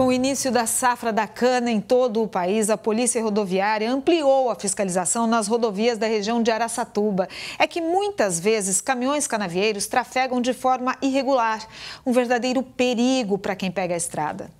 Com o início da safra da cana em todo o país, a Polícia Rodoviária ampliou a fiscalização nas rodovias da região de Araçatuba. É que muitas vezes caminhões canavieiros trafegam de forma irregular, um verdadeiro perigo para quem pega a estrada.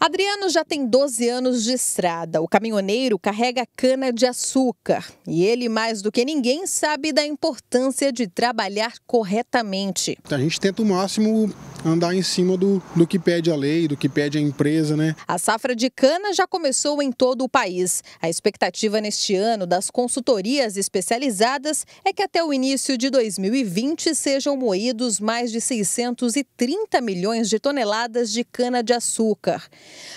Adriano já tem 12 anos de estrada. O caminhoneiro carrega cana de açúcar e ele, mais do que ninguém, sabe da importância de trabalhar corretamente. A gente tenta o máximo andar em cima do, do que pede a lei, do que pede a empresa, né? A safra de cana já começou em todo o país. A expectativa neste ano das consultorias especializadas é que até o início de 2020 sejam moídos mais de 630 milhões de toneladas de cana de açúcar.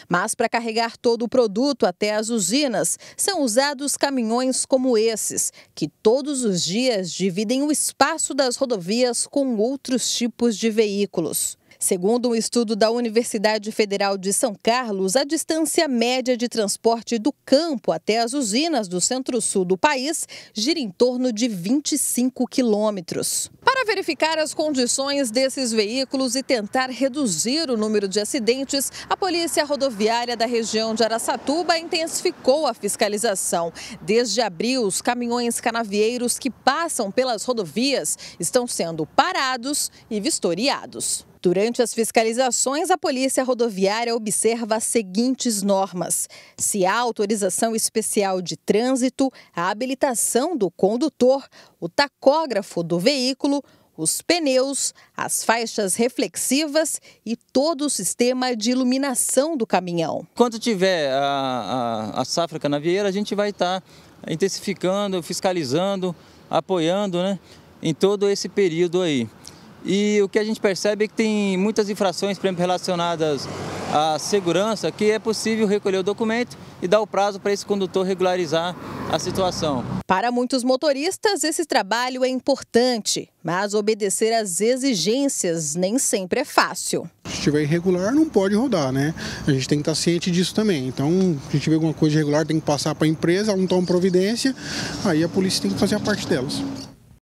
Mas para carregar todo o produto até as usinas, são usados caminhões como esses, que todos os dias dividem o espaço das rodovias com outros tipos de veículos. Segundo um estudo da Universidade Federal de São Carlos, a distância média de transporte do campo até as usinas do centro-sul do país gira em torno de 25 quilômetros. Para verificar as condições desses veículos e tentar reduzir o número de acidentes, a Polícia Rodoviária da região de Araçatuba intensificou a fiscalização. Desde abril, os caminhões canavieiros que passam pelas rodovias estão sendo parados e vistoriados. Durante as fiscalizações, a Polícia Rodoviária observa as seguintes normas: se há autorização especial de trânsito, a habilitação do condutor, o tacógrafo do veículo, os pneus, as faixas reflexivas e todo o sistema de iluminação do caminhão. Quando tiver a, a, a safra canavieira, a gente vai estar intensificando, fiscalizando, apoiando né, em todo esse período aí. E o que a gente percebe é que tem muitas infrações, por exemplo, relacionadas à segurança, que é possível recolher o documento e dar o prazo para esse condutor regularizar a situação. Para muitos motoristas, esse trabalho é importante, mas obedecer às exigências nem sempre é fácil. Se estiver irregular, não pode rodar, né? A gente tem que estar ciente disso também. Então, se tiver alguma coisa irregular, tem que passar para a empresa, ela não toma providência, aí a polícia tem que fazer a parte delas.